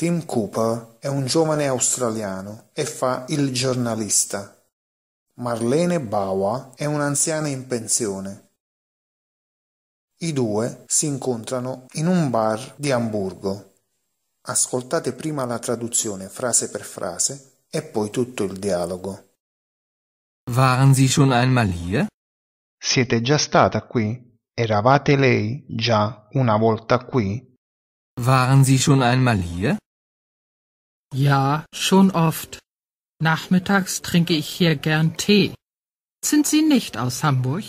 Tim Cooper è un giovane australiano e fa il giornalista. Marlene Bauer è un'anziana in pensione. I due si incontrano in un bar di Amburgo. Ascoltate prima la traduzione frase per frase e poi tutto il dialogo. Waren Sie schon einmal hier? Siete già stata qui? Eravate lei già una volta qui? Waren Sie schon einmal hier? Ja, schon oft. Nachmittags trinke ich hier gern Tee. Sind Sie nicht aus Hamburg?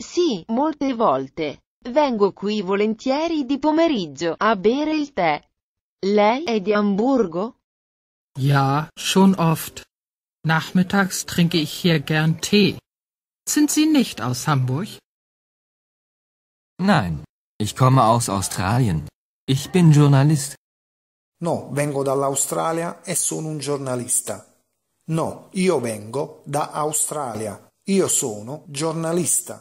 Sì, molte volte. Vengo qui volentieri di pomeriggio a bere il tè. Lei è di Hamburgo? Ja, schon oft. Nachmittags trinke ich hier gern Tee. Sind Sie nicht aus Hamburg? Nein, ich komme aus Australien. Ich bin Journalist. No, vengo dall'Australia e sono un giornalista. No, io vengo da Australia. Io sono giornalista.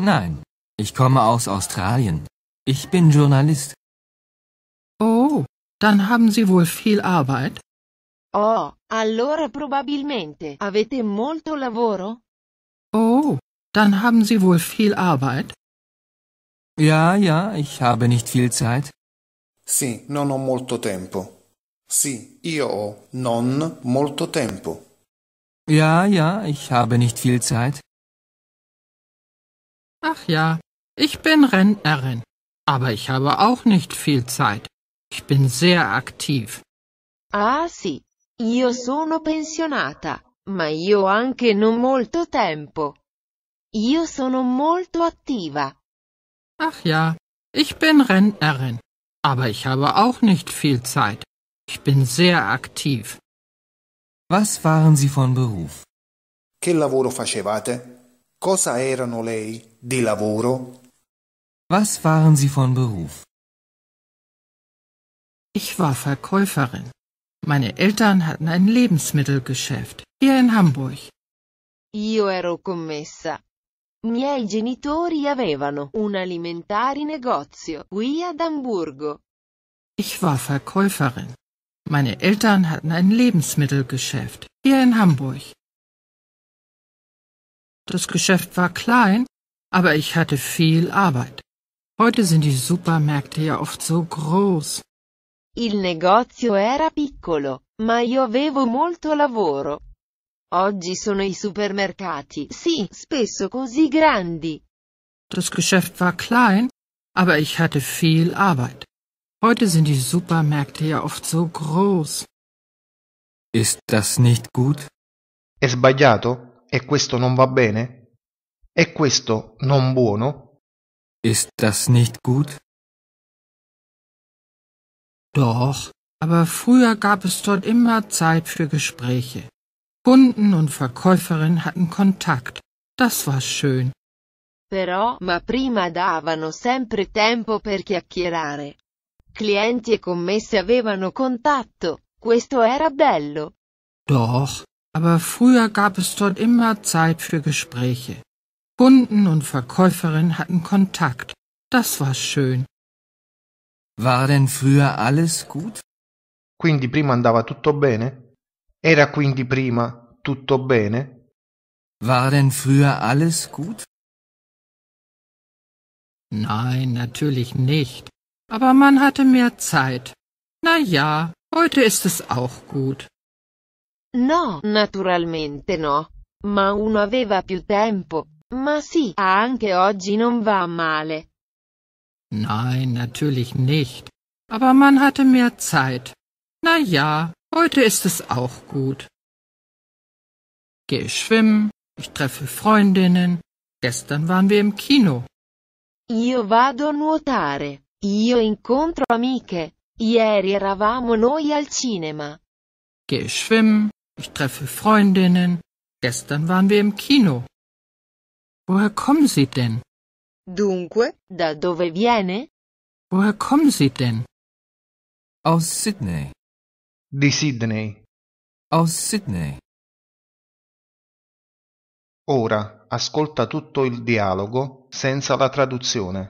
Nein, ich komme aus Australien. Ich bin Journalist. Oh, dann haben Sie wohl viel Arbeit? Oh, allora probabilmente avete molto lavoro? Oh, dann haben Sie wohl viel Arbeit? Ja, ja, ich habe nicht viel Zeit. Sì, non ho molto tempo. Sì, io ho non molto tempo. Ja, ja, ich habe nicht viel Zeit. Ach ja, ich bin Rentnerin, aber ich habe auch nicht viel Zeit. Ich bin sehr aktiv. Ah sì, io sono pensionata, ma io anche non molto tempo. Io sono molto attiva. Ach ja, ich bin Rentnerin, aber ich habe auch nicht viel Zeit. Ich bin sehr aktiv. Was waren Sie von Beruf? Che lavoro facevate? Cosa erano lei di lavoro? Was waren Sie von Beruf? Ich war Verkäuferin. Meine Eltern hatten ein Lebensmittelgeschäft hier in Hamburg. Io ero commessa. Miei genitori avevano un alimentari negozio qui ad Hamburgo. Ich war Verkäuferin. Meine Eltern hatten ein Lebensmittelgeschäft hier in Hamburg. Das Geschäft war klein, aber ich hatte viel Arbeit. Heute sind die Supermärkte ja oft so groß. Il negozio era piccolo, ma io avevo molto lavoro. Oggi sono i supermercati, sì, spesso così grandi. Das Geschäft war klein, aber ich hatte viel Arbeit. Heute sind die Supermärkte ja oft so groß. Ist das nicht gut? È sbagliato? E questo non va bene? E questo non buono? Ist das nicht gut? Doch, aber früher gab es dort immer Zeit für Gespräche. Kunden und Verkäuferin hatten Kontakt. Das war schön. Però, ma prima davano sempre tempo per chiacchierare. Clienti e commesse avevano contatto. Questo era bello. Doch, aber früher gab es dort immer Zeit für Gespräche. Kunden und Verkäuferin hatten Kontakt. Das war schön. War denn früher alles gut? Quindi prima andava tutto bene? Era quindi prima tutto bene? War denn früher alles gut? Nein, natürlich nicht. Aber man hatte mehr Zeit. Na ja, heute ist es auch gut. No, naturalmente no. Ma uno aveva più tempo. Ma sì, anche oggi non va male. Nein, natürlich nicht. Aber man hatte mehr Zeit. Na ja, Heute ist es auch gut. Gehe schwimmen, ich treffe Freundinnen. Gestern waren wir im Kino. Io vado nuotare. Io incontro amiche. Ieri eravamo noi al cinema. Gehe schwimmen, ich treffe Freundinnen. Gestern waren wir im Kino. Woher kommen Sie denn? Dunque, da dove viene? Woher kommen Sie denn? Aus Sydney di Sydney. Aus Sydney. Ora ascolta tutto il dialogo senza la traduzione.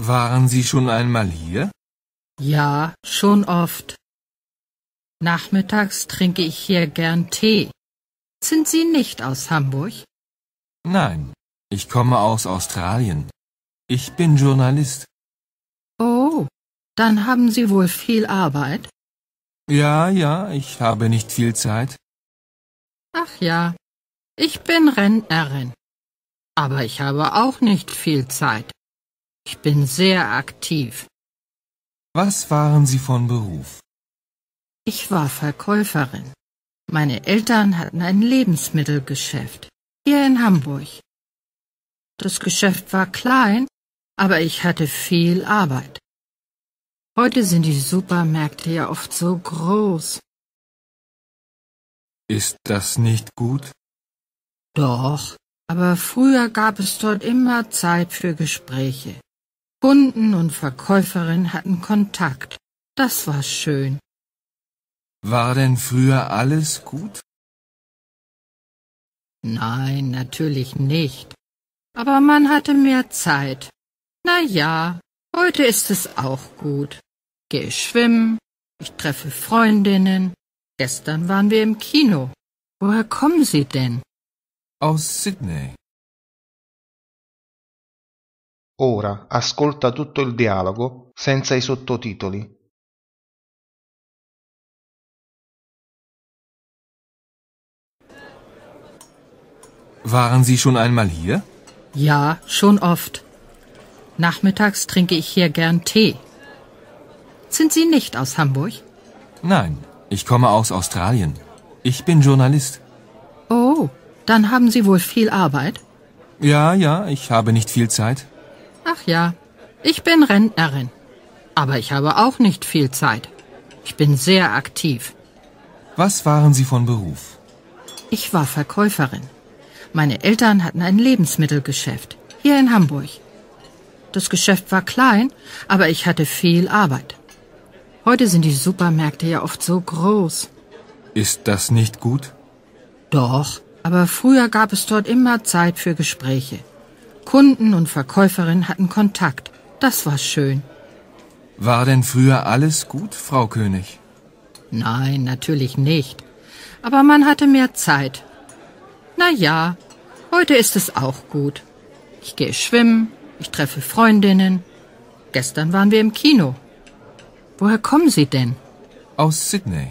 Waren Sie schon einmal hier? Ja, schon oft. Nachmittags trinke ich hier gern Tee. Sind Sie nicht aus Hamburg? Nein, ich komme aus Australien. Ich bin Journalist. Dann haben Sie wohl viel Arbeit? Ja, ja, ich habe nicht viel Zeit. Ach ja, ich bin Rentnerin. Aber ich habe auch nicht viel Zeit. Ich bin sehr aktiv. Was waren Sie von Beruf? Ich war Verkäuferin. Meine Eltern hatten ein Lebensmittelgeschäft hier in Hamburg. Das Geschäft war klein, aber ich hatte viel Arbeit. Heute sind die Supermärkte ja oft so groß. Ist das nicht gut? Doch, aber früher gab es dort immer Zeit für Gespräche. Kunden und Verkäuferin hatten Kontakt. Das war schön. War denn früher alles gut? Nein, natürlich nicht. Aber man hatte mehr Zeit. Na ja, heute ist es auch gut gehe schwimmen, ich treffe Freundinnen. Gestern waren wir im Kino. Woher kommen Sie denn? Aus Sydney. Ora ascolta tutto il dialogo senza i sottotitoli. Waren Sie schon einmal hier? Ja, schon oft. Nachmittags trinke ich hier gern Tee. Sind Sie nicht aus Hamburg? Nein, ich komme aus Australien. Ich bin Journalist. Oh, dann haben Sie wohl viel Arbeit? Ja, ja, ich habe nicht viel Zeit. Ach ja, ich bin Rentnerin. Aber ich habe auch nicht viel Zeit. Ich bin sehr aktiv. Was waren Sie von Beruf? Ich war Verkäuferin. Meine Eltern hatten ein Lebensmittelgeschäft hier in Hamburg. Das Geschäft war klein, aber ich hatte viel Arbeit. Heute sind die Supermärkte ja oft so groß. Ist das nicht gut? Doch, aber früher gab es dort immer Zeit für Gespräche. Kunden und Verkäuferin hatten Kontakt. Das war schön. War denn früher alles gut, Frau König? Nein, natürlich nicht. Aber man hatte mehr Zeit. Na ja, heute ist es auch gut. Ich gehe schwimmen, ich treffe Freundinnen. Gestern waren wir im Kino. Woher kommen Sie denn? Aus Sydney.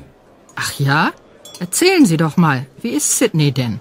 Ach ja? Erzählen Sie doch mal, wie ist Sydney denn?